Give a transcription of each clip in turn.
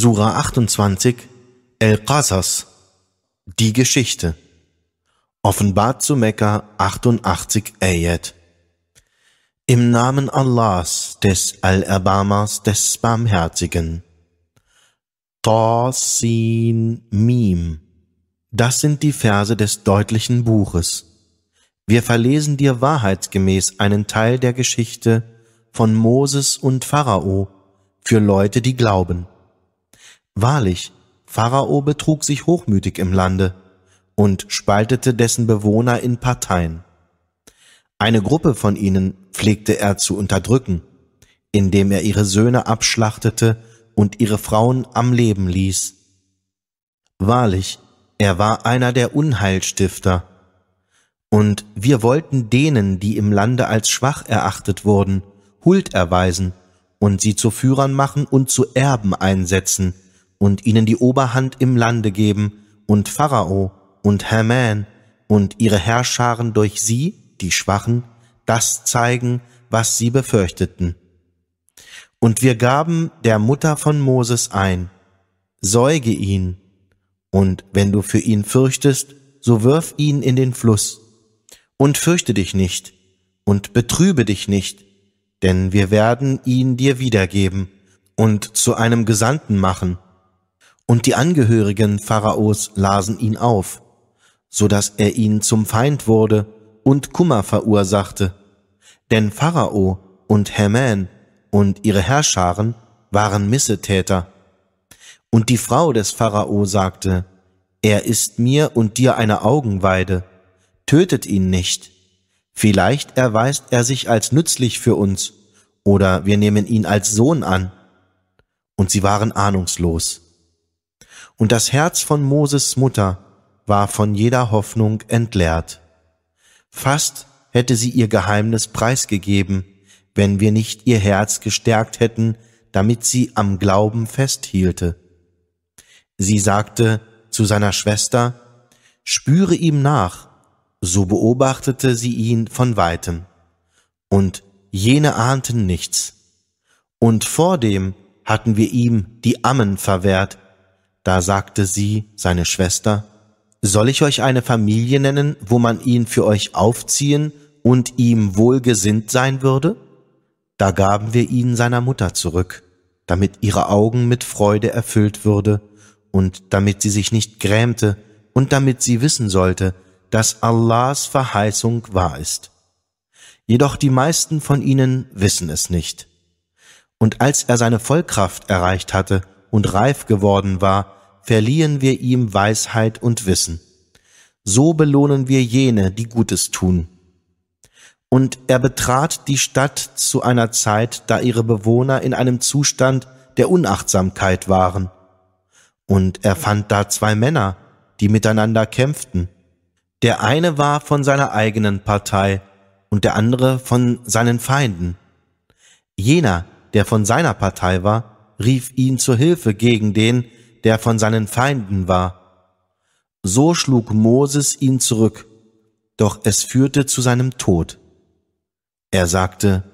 Sura 28, El-Qasas, die Geschichte, offenbart zu Mekka 88 Ayat. Im Namen Allahs, des al abamas des Barmherzigen. Torsin Mim. Das sind die Verse des deutlichen Buches. Wir verlesen dir wahrheitsgemäß einen Teil der Geschichte von Moses und Pharao für Leute, die glauben. Wahrlich, Pharao betrug sich hochmütig im Lande und spaltete dessen Bewohner in Parteien. Eine Gruppe von ihnen pflegte er zu unterdrücken, indem er ihre Söhne abschlachtete und ihre Frauen am Leben ließ. Wahrlich, er war einer der Unheilstifter. Und wir wollten denen, die im Lande als schwach erachtet wurden, Huld erweisen und sie zu Führern machen und zu Erben einsetzen – und ihnen die Oberhand im Lande geben und Pharao und Haman und ihre Herrscharen durch sie, die Schwachen, das zeigen, was sie befürchteten. Und wir gaben der Mutter von Moses ein, säuge ihn, und wenn du für ihn fürchtest, so wirf ihn in den Fluss, und fürchte dich nicht, und betrübe dich nicht, denn wir werden ihn dir wiedergeben und zu einem Gesandten machen, und die Angehörigen Pharaos lasen ihn auf, so dass er ihn zum Feind wurde und Kummer verursachte. Denn Pharao und Haman und ihre Herrscharen waren Missetäter. Und die Frau des Pharao sagte, er ist mir und dir eine Augenweide, tötet ihn nicht. Vielleicht erweist er sich als nützlich für uns, oder wir nehmen ihn als Sohn an. Und sie waren ahnungslos und das Herz von Moses Mutter war von jeder Hoffnung entleert. Fast hätte sie ihr Geheimnis preisgegeben, wenn wir nicht ihr Herz gestärkt hätten, damit sie am Glauben festhielte. Sie sagte zu seiner Schwester, spüre ihm nach, so beobachtete sie ihn von weitem. Und jene ahnten nichts. Und vordem hatten wir ihm die Ammen verwehrt, da sagte sie, seine Schwester, soll ich euch eine Familie nennen, wo man ihn für euch aufziehen und ihm wohlgesinnt sein würde? Da gaben wir ihn seiner Mutter zurück, damit ihre Augen mit Freude erfüllt würde und damit sie sich nicht grämte und damit sie wissen sollte, dass Allahs Verheißung wahr ist. Jedoch die meisten von ihnen wissen es nicht. Und als er seine Vollkraft erreicht hatte und reif geworden war, verliehen wir ihm Weisheit und Wissen. So belohnen wir jene, die Gutes tun. Und er betrat die Stadt zu einer Zeit, da ihre Bewohner in einem Zustand der Unachtsamkeit waren. Und er fand da zwei Männer, die miteinander kämpften. Der eine war von seiner eigenen Partei und der andere von seinen Feinden. Jener, der von seiner Partei war, rief ihn zur Hilfe gegen den, der von seinen Feinden war. So schlug Moses ihn zurück, doch es führte zu seinem Tod. Er sagte,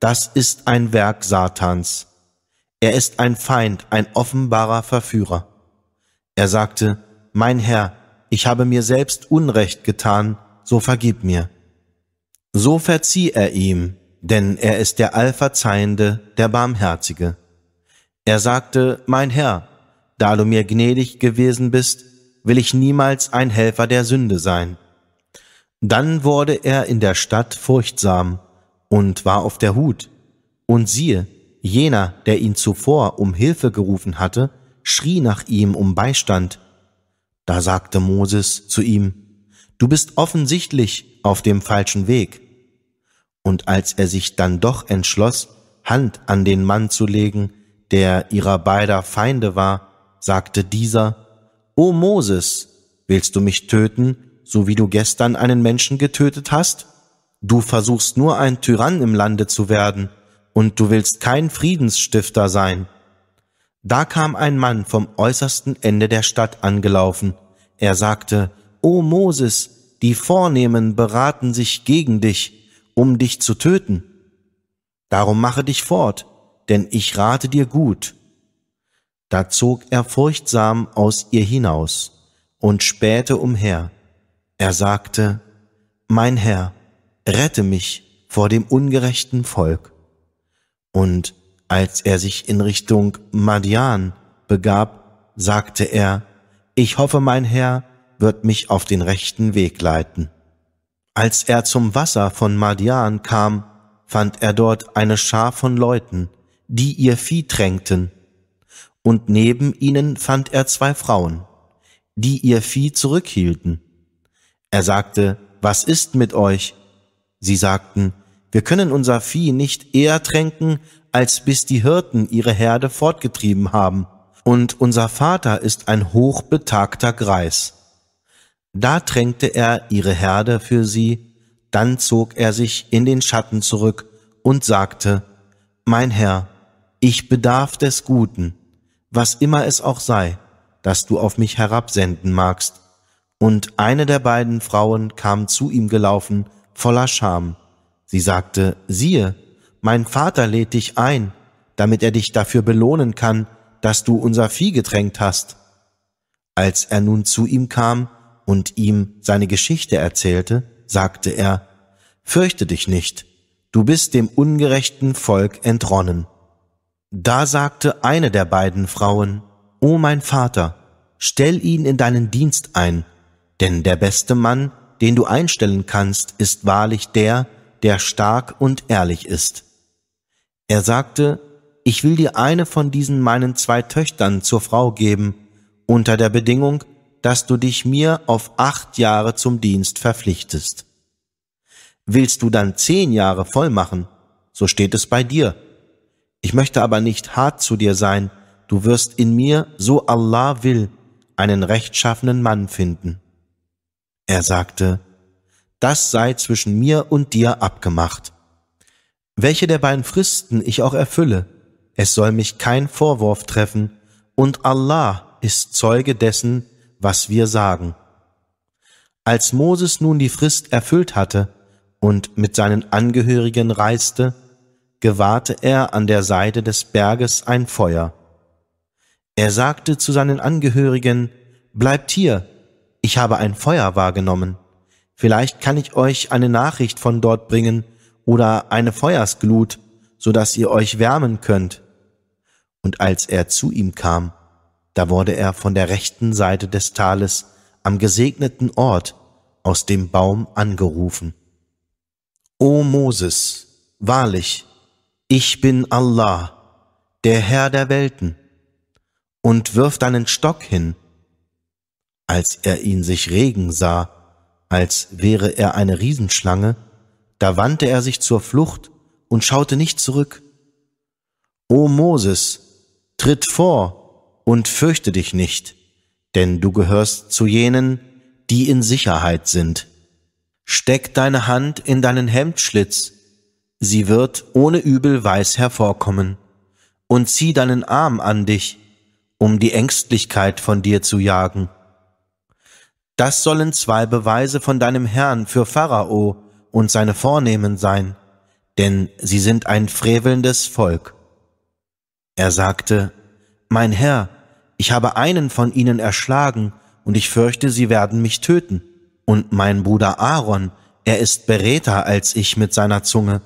das ist ein Werk Satans. Er ist ein Feind, ein offenbarer Verführer. Er sagte, mein Herr, ich habe mir selbst Unrecht getan, so vergib mir. So verzieh er ihm, denn er ist der Allverzeihende, der Barmherzige. Er sagte, mein Herr, da du mir gnädig gewesen bist, will ich niemals ein Helfer der Sünde sein. Dann wurde er in der Stadt furchtsam und war auf der Hut. Und siehe, jener, der ihn zuvor um Hilfe gerufen hatte, schrie nach ihm um Beistand. Da sagte Moses zu ihm, Du bist offensichtlich auf dem falschen Weg. Und als er sich dann doch entschloss, Hand an den Mann zu legen, der ihrer beider Feinde war, sagte dieser, O Moses, willst du mich töten, so wie du gestern einen Menschen getötet hast? Du versuchst nur ein Tyrann im Lande zu werden, und du willst kein Friedensstifter sein. Da kam ein Mann vom äußersten Ende der Stadt angelaufen. Er sagte, O Moses, die Vornehmen beraten sich gegen dich, um dich zu töten. Darum mache dich fort, denn ich rate dir gut. Da zog er furchtsam aus ihr hinaus und spähte umher. Er sagte, Mein Herr, rette mich vor dem ungerechten Volk. Und als er sich in Richtung Madian begab, sagte er, Ich hoffe, mein Herr wird mich auf den rechten Weg leiten. Als er zum Wasser von Madian kam, fand er dort eine Schar von Leuten, die ihr Vieh tränkten und neben ihnen fand er zwei Frauen, die ihr Vieh zurückhielten. Er sagte, was ist mit euch? Sie sagten, wir können unser Vieh nicht eher tränken, als bis die Hirten ihre Herde fortgetrieben haben, und unser Vater ist ein hochbetagter Greis. Da tränkte er ihre Herde für sie, dann zog er sich in den Schatten zurück und sagte, Mein Herr, ich bedarf des Guten was immer es auch sei, das du auf mich herabsenden magst. Und eine der beiden Frauen kam zu ihm gelaufen, voller Scham. Sie sagte, siehe, mein Vater lädt dich ein, damit er dich dafür belohnen kann, dass du unser Vieh getränkt hast. Als er nun zu ihm kam und ihm seine Geschichte erzählte, sagte er, Fürchte dich nicht, du bist dem ungerechten Volk entronnen. Da sagte eine der beiden Frauen, O mein Vater, stell ihn in deinen Dienst ein, denn der beste Mann, den du einstellen kannst, ist wahrlich der, der stark und ehrlich ist. Er sagte, ich will dir eine von diesen meinen zwei Töchtern zur Frau geben, unter der Bedingung, dass du dich mir auf acht Jahre zum Dienst verpflichtest. Willst du dann zehn Jahre voll machen, so steht es bei dir, ich möchte aber nicht hart zu dir sein, du wirst in mir, so Allah will, einen rechtschaffenen Mann finden. Er sagte, das sei zwischen mir und dir abgemacht. Welche der beiden Fristen ich auch erfülle, es soll mich kein Vorwurf treffen, und Allah ist Zeuge dessen, was wir sagen. Als Moses nun die Frist erfüllt hatte und mit seinen Angehörigen reiste, gewahrte er an der Seite des Berges ein Feuer. Er sagte zu seinen Angehörigen, Bleibt hier, ich habe ein Feuer wahrgenommen. Vielleicht kann ich euch eine Nachricht von dort bringen oder eine Feuersglut, so dass ihr euch wärmen könnt. Und als er zu ihm kam, da wurde er von der rechten Seite des Tales am gesegneten Ort aus dem Baum angerufen. O Moses, wahrlich, ich bin Allah, der Herr der Welten, und wirf deinen Stock hin. Als er ihn sich regen sah, als wäre er eine Riesenschlange, da wandte er sich zur Flucht und schaute nicht zurück. O Moses, tritt vor und fürchte dich nicht, denn du gehörst zu jenen, die in Sicherheit sind. Steck deine Hand in deinen Hemdschlitz sie wird ohne Übel weiß hervorkommen. Und zieh deinen Arm an dich, um die Ängstlichkeit von dir zu jagen. Das sollen zwei Beweise von deinem Herrn für Pharao und seine Vornehmen sein, denn sie sind ein frevelndes Volk. Er sagte, Mein Herr, ich habe einen von ihnen erschlagen, und ich fürchte, sie werden mich töten. Und mein Bruder Aaron, er ist beräter als ich mit seiner Zunge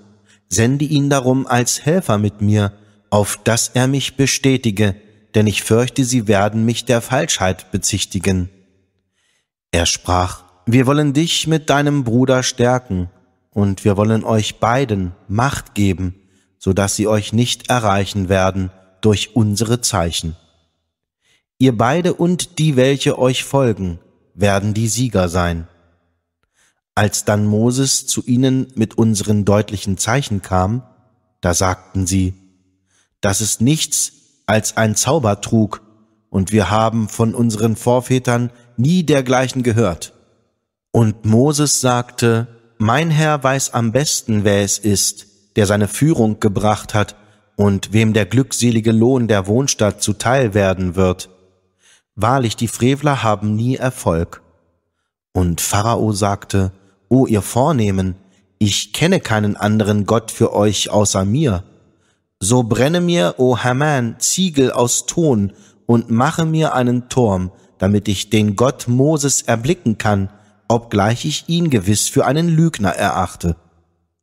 sende ihn darum als Helfer mit mir, auf dass er mich bestätige, denn ich fürchte, sie werden mich der Falschheit bezichtigen. Er sprach, wir wollen dich mit deinem Bruder stärken, und wir wollen euch beiden Macht geben, so dass sie euch nicht erreichen werden durch unsere Zeichen. Ihr beide und die, welche euch folgen, werden die Sieger sein. Als dann Moses zu ihnen mit unseren deutlichen Zeichen kam, da sagten sie, das ist nichts als ein Zaubertrug, und wir haben von unseren Vorvätern nie dergleichen gehört. Und Moses sagte, Mein Herr weiß am besten, wer es ist, der seine Führung gebracht hat und wem der glückselige Lohn der Wohnstadt zuteil werden wird. Wahrlich, die Frevler haben nie Erfolg. Und Pharao sagte, O ihr Vornehmen, ich kenne keinen anderen Gott für euch außer mir. So brenne mir, o Haman, Ziegel aus Ton und mache mir einen Turm, damit ich den Gott Moses erblicken kann, obgleich ich ihn gewiss für einen Lügner erachte.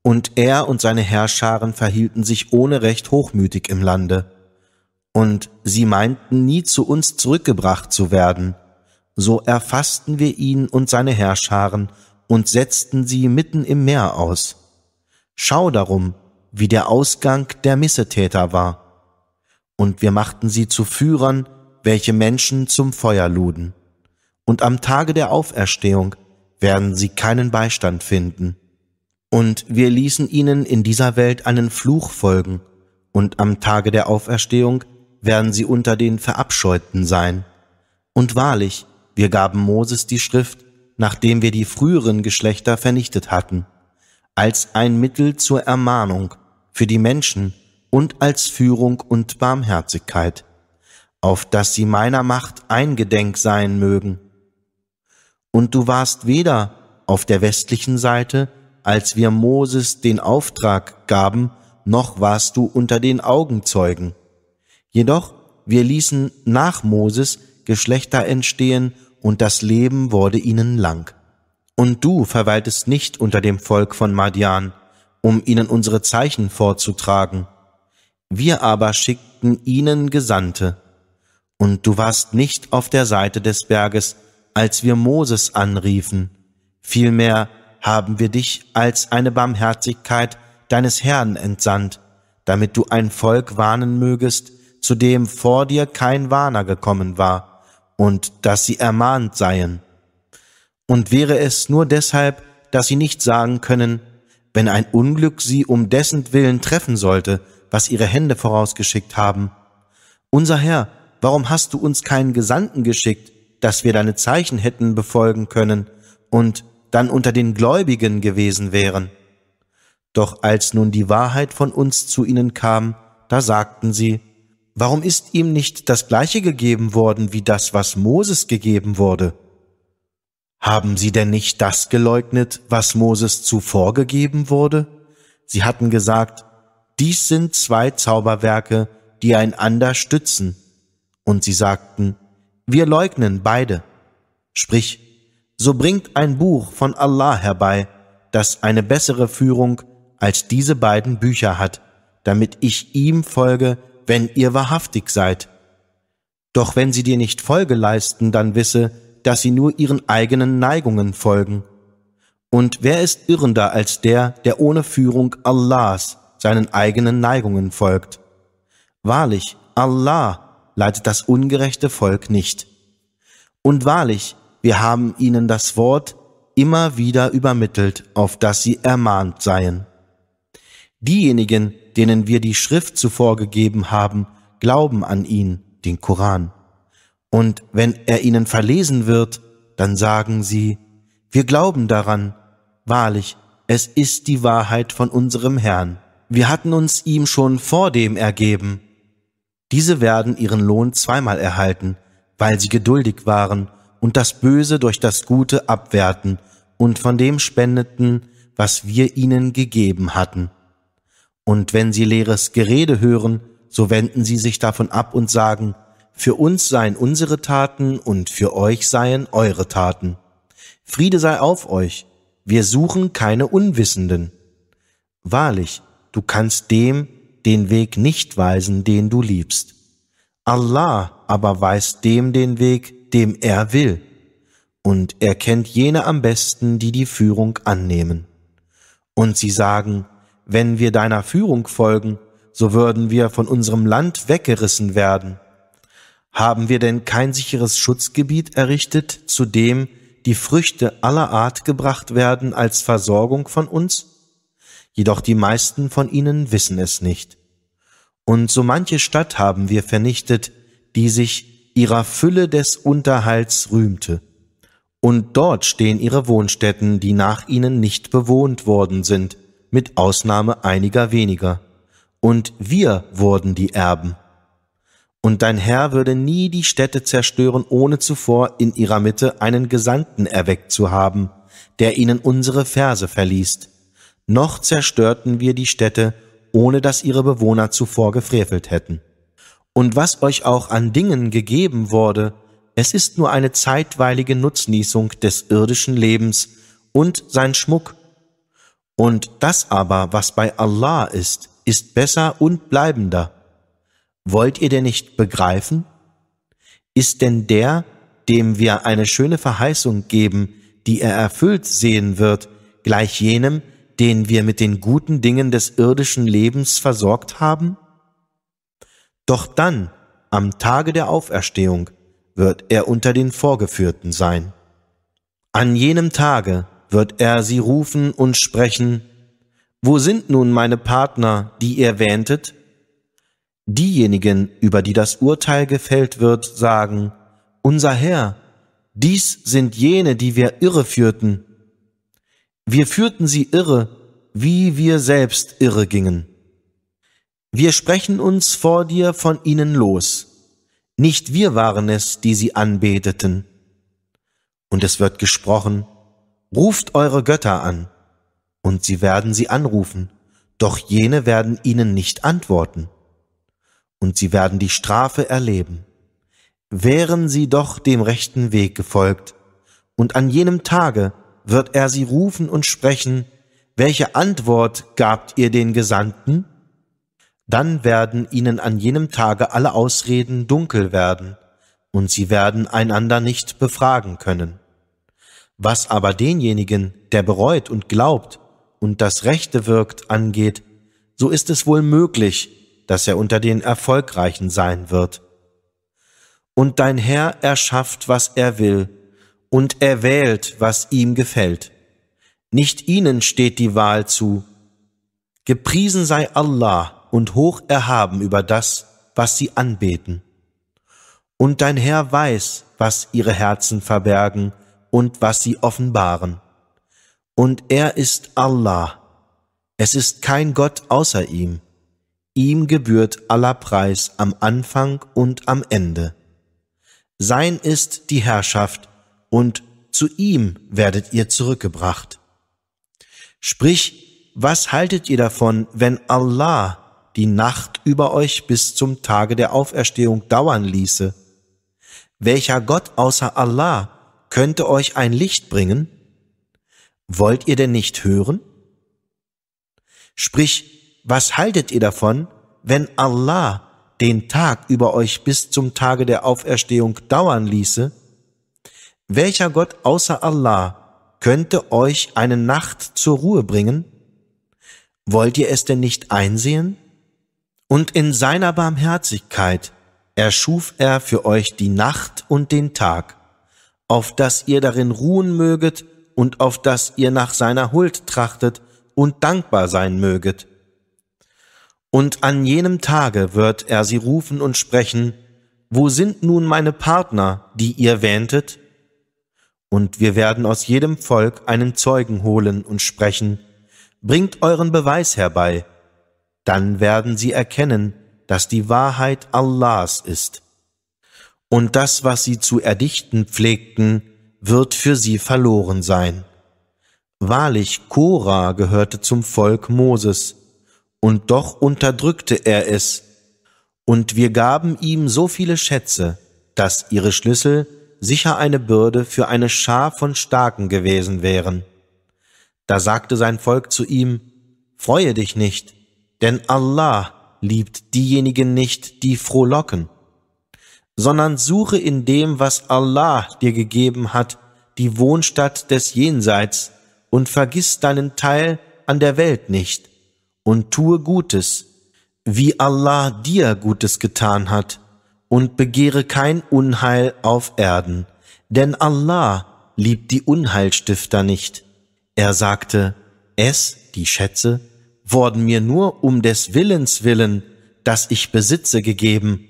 Und er und seine Herrscharen verhielten sich ohne Recht hochmütig im Lande. Und sie meinten nie zu uns zurückgebracht zu werden. So erfassten wir ihn und seine Herrscharen und setzten sie mitten im Meer aus. Schau darum, wie der Ausgang der Missetäter war. Und wir machten sie zu Führern, welche Menschen zum Feuer luden. Und am Tage der Auferstehung werden sie keinen Beistand finden. Und wir ließen ihnen in dieser Welt einen Fluch folgen, und am Tage der Auferstehung werden sie unter den Verabscheuten sein. Und wahrlich, wir gaben Moses die Schrift, nachdem wir die früheren Geschlechter vernichtet hatten, als ein Mittel zur Ermahnung für die Menschen und als Führung und Barmherzigkeit, auf dass sie meiner Macht eingedenk sein mögen. Und du warst weder auf der westlichen Seite, als wir Moses den Auftrag gaben, noch warst du unter den Augenzeugen. Jedoch wir ließen nach Moses Geschlechter entstehen und das Leben wurde ihnen lang. Und du verweiltest nicht unter dem Volk von Madian, um ihnen unsere Zeichen vorzutragen. Wir aber schickten ihnen Gesandte. Und du warst nicht auf der Seite des Berges, als wir Moses anriefen. Vielmehr haben wir dich als eine Barmherzigkeit deines Herrn entsandt, damit du ein Volk warnen mögest, zu dem vor dir kein Warner gekommen war und dass sie ermahnt seien. Und wäre es nur deshalb, dass sie nicht sagen können, wenn ein Unglück sie um dessen Willen treffen sollte, was ihre Hände vorausgeschickt haben. Unser Herr, warum hast du uns keinen Gesandten geschickt, dass wir deine Zeichen hätten befolgen können und dann unter den Gläubigen gewesen wären? Doch als nun die Wahrheit von uns zu ihnen kam, da sagten sie, warum ist ihm nicht das gleiche gegeben worden wie das, was Moses gegeben wurde? Haben sie denn nicht das geleugnet, was Moses zuvor gegeben wurde? Sie hatten gesagt, dies sind zwei Zauberwerke, die einander stützen. Und sie sagten, wir leugnen beide. Sprich, so bringt ein Buch von Allah herbei, das eine bessere Führung als diese beiden Bücher hat, damit ich ihm folge wenn ihr wahrhaftig seid. Doch wenn sie dir nicht Folge leisten, dann wisse, dass sie nur ihren eigenen Neigungen folgen. Und wer ist irrender als der, der ohne Führung Allahs seinen eigenen Neigungen folgt? Wahrlich, Allah leitet das ungerechte Volk nicht. Und wahrlich, wir haben ihnen das Wort immer wieder übermittelt, auf das sie ermahnt seien. Diejenigen, denen wir die Schrift zuvor gegeben haben, glauben an ihn, den Koran. Und wenn er ihnen verlesen wird, dann sagen sie, wir glauben daran, wahrlich, es ist die Wahrheit von unserem Herrn. Wir hatten uns ihm schon vor dem ergeben. Diese werden ihren Lohn zweimal erhalten, weil sie geduldig waren und das Böse durch das Gute abwerten und von dem spendeten, was wir ihnen gegeben hatten. Und wenn sie leeres Gerede hören, so wenden sie sich davon ab und sagen, für uns seien unsere Taten und für euch seien eure Taten. Friede sei auf euch, wir suchen keine Unwissenden. Wahrlich, du kannst dem den Weg nicht weisen, den du liebst. Allah aber weist dem den Weg, dem er will. Und er kennt jene am besten, die die Führung annehmen. Und sie sagen, wenn wir deiner Führung folgen, so würden wir von unserem Land weggerissen werden. Haben wir denn kein sicheres Schutzgebiet errichtet, zu dem die Früchte aller Art gebracht werden als Versorgung von uns? Jedoch die meisten von ihnen wissen es nicht. Und so manche Stadt haben wir vernichtet, die sich ihrer Fülle des Unterhalts rühmte. Und dort stehen ihre Wohnstätten, die nach ihnen nicht bewohnt worden sind – mit Ausnahme einiger weniger, und wir wurden die Erben. Und dein Herr würde nie die Städte zerstören, ohne zuvor in ihrer Mitte einen Gesandten erweckt zu haben, der ihnen unsere Verse verliest. Noch zerstörten wir die Städte, ohne dass ihre Bewohner zuvor gefrevelt hätten. Und was euch auch an Dingen gegeben wurde, es ist nur eine zeitweilige Nutznießung des irdischen Lebens, und sein Schmuck und das aber, was bei Allah ist, ist besser und bleibender. Wollt ihr denn nicht begreifen? Ist denn der, dem wir eine schöne Verheißung geben, die er erfüllt sehen wird, gleich jenem, den wir mit den guten Dingen des irdischen Lebens versorgt haben? Doch dann, am Tage der Auferstehung, wird er unter den Vorgeführten sein. An jenem Tage, wird er sie rufen und sprechen, wo sind nun meine Partner, die ihr wähntet? Diejenigen, über die das Urteil gefällt wird, sagen, unser Herr, dies sind jene, die wir irreführten. Wir führten sie irre, wie wir selbst irre gingen. Wir sprechen uns vor dir von ihnen los. Nicht wir waren es, die sie anbeteten. Und es wird gesprochen, Ruft eure Götter an, und sie werden sie anrufen, doch jene werden ihnen nicht antworten, und sie werden die Strafe erleben. Wären sie doch dem rechten Weg gefolgt, und an jenem Tage wird er sie rufen und sprechen, welche Antwort gabt ihr den Gesandten? Dann werden ihnen an jenem Tage alle Ausreden dunkel werden, und sie werden einander nicht befragen können. Was aber denjenigen, der bereut und glaubt und das Rechte wirkt, angeht, so ist es wohl möglich, dass er unter den Erfolgreichen sein wird. Und dein Herr erschafft, was er will, und er wählt, was ihm gefällt. Nicht ihnen steht die Wahl zu. Gepriesen sei Allah und hoch erhaben über das, was sie anbeten. Und dein Herr weiß, was ihre Herzen verbergen, und was sie offenbaren. Und er ist Allah. Es ist kein Gott außer ihm. Ihm gebührt aller Preis am Anfang und am Ende. Sein ist die Herrschaft und zu ihm werdet ihr zurückgebracht. Sprich, was haltet ihr davon, wenn Allah die Nacht über euch bis zum Tage der Auferstehung dauern ließe? Welcher Gott außer Allah könnte euch ein Licht bringen? Wollt ihr denn nicht hören? Sprich, was haltet ihr davon, wenn Allah den Tag über euch bis zum Tage der Auferstehung dauern ließe? Welcher Gott außer Allah könnte euch eine Nacht zur Ruhe bringen? Wollt ihr es denn nicht einsehen? Und in seiner Barmherzigkeit erschuf er für euch die Nacht und den Tag auf dass ihr darin ruhen möget und auf dass ihr nach seiner Huld trachtet und dankbar sein möget. Und an jenem Tage wird er sie rufen und sprechen, wo sind nun meine Partner, die ihr wähntet? Und wir werden aus jedem Volk einen Zeugen holen und sprechen, bringt euren Beweis herbei, dann werden sie erkennen, dass die Wahrheit Allahs ist und das, was sie zu erdichten pflegten, wird für sie verloren sein. Wahrlich, Kora gehörte zum Volk Moses, und doch unterdrückte er es, und wir gaben ihm so viele Schätze, dass ihre Schlüssel sicher eine Bürde für eine Schar von Starken gewesen wären. Da sagte sein Volk zu ihm, Freue dich nicht, denn Allah liebt diejenigen nicht, die frohlocken sondern suche in dem, was Allah dir gegeben hat, die Wohnstadt des Jenseits und vergiss deinen Teil an der Welt nicht und tue Gutes, wie Allah dir Gutes getan hat und begehre kein Unheil auf Erden, denn Allah liebt die Unheilstifter nicht. Er sagte, es, die Schätze, wurden mir nur um des Willens willen, das ich besitze, gegeben,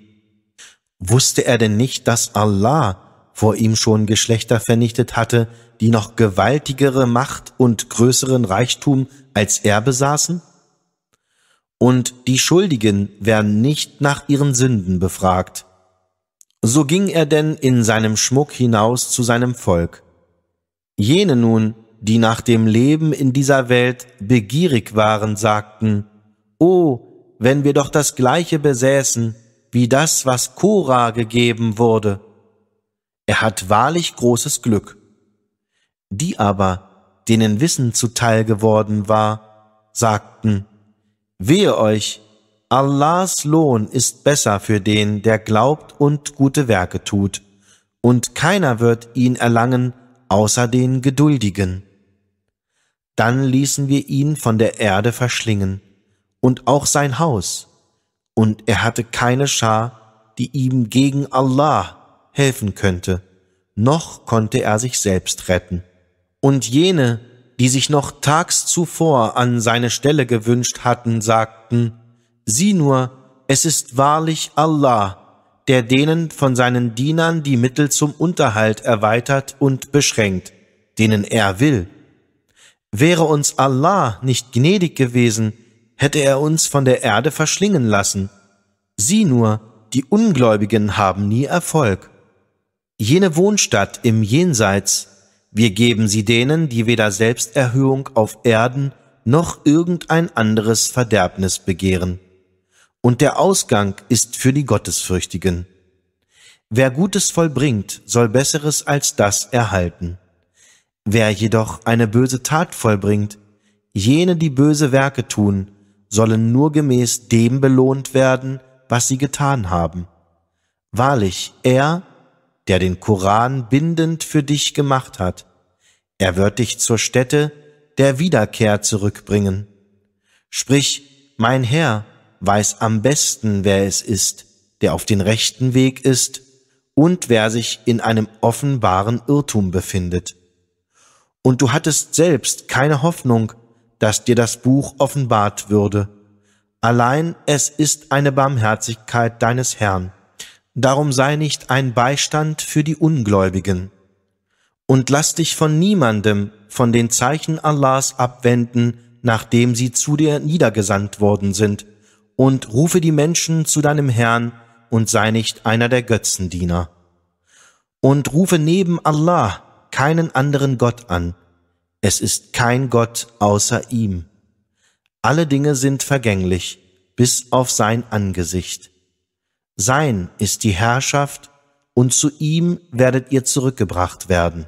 Wusste er denn nicht, dass Allah vor ihm schon Geschlechter vernichtet hatte, die noch gewaltigere Macht und größeren Reichtum als er besaßen? Und die Schuldigen werden nicht nach ihren Sünden befragt. So ging er denn in seinem Schmuck hinaus zu seinem Volk. Jene nun, die nach dem Leben in dieser Welt begierig waren, sagten, Oh, wenn wir doch das Gleiche besäßen, wie das, was Kora gegeben wurde. Er hat wahrlich großes Glück. Die aber, denen Wissen zuteil geworden war, sagten, Wehe euch, Allahs Lohn ist besser für den, der glaubt und gute Werke tut, und keiner wird ihn erlangen, außer den Geduldigen. Dann ließen wir ihn von der Erde verschlingen, und auch sein Haus, und er hatte keine Schar, die ihm gegen Allah helfen könnte, noch konnte er sich selbst retten. Und jene, die sich noch tags zuvor an seine Stelle gewünscht hatten, sagten, sieh nur, es ist wahrlich Allah, der denen von seinen Dienern die Mittel zum Unterhalt erweitert und beschränkt, denen er will. Wäre uns Allah nicht gnädig gewesen, hätte er uns von der Erde verschlingen lassen. Sieh nur, die Ungläubigen haben nie Erfolg. Jene Wohnstadt im Jenseits, wir geben sie denen, die weder Selbsterhöhung auf Erden noch irgendein anderes Verderbnis begehren. Und der Ausgang ist für die Gottesfürchtigen. Wer Gutes vollbringt, soll Besseres als das erhalten. Wer jedoch eine böse Tat vollbringt, jene, die böse Werke tun, sollen nur gemäß dem belohnt werden, was sie getan haben. Wahrlich, er, der den Koran bindend für dich gemacht hat, er wird dich zur Stätte der Wiederkehr zurückbringen. Sprich, mein Herr weiß am besten, wer es ist, der auf den rechten Weg ist und wer sich in einem offenbaren Irrtum befindet. Und du hattest selbst keine Hoffnung, dass dir das Buch offenbart würde. Allein es ist eine Barmherzigkeit deines Herrn. Darum sei nicht ein Beistand für die Ungläubigen. Und lass dich von niemandem von den Zeichen Allahs abwenden, nachdem sie zu dir niedergesandt worden sind, und rufe die Menschen zu deinem Herrn und sei nicht einer der Götzendiener. Und rufe neben Allah keinen anderen Gott an, es ist kein Gott außer ihm. Alle Dinge sind vergänglich, bis auf sein Angesicht. Sein ist die Herrschaft, und zu ihm werdet ihr zurückgebracht werden.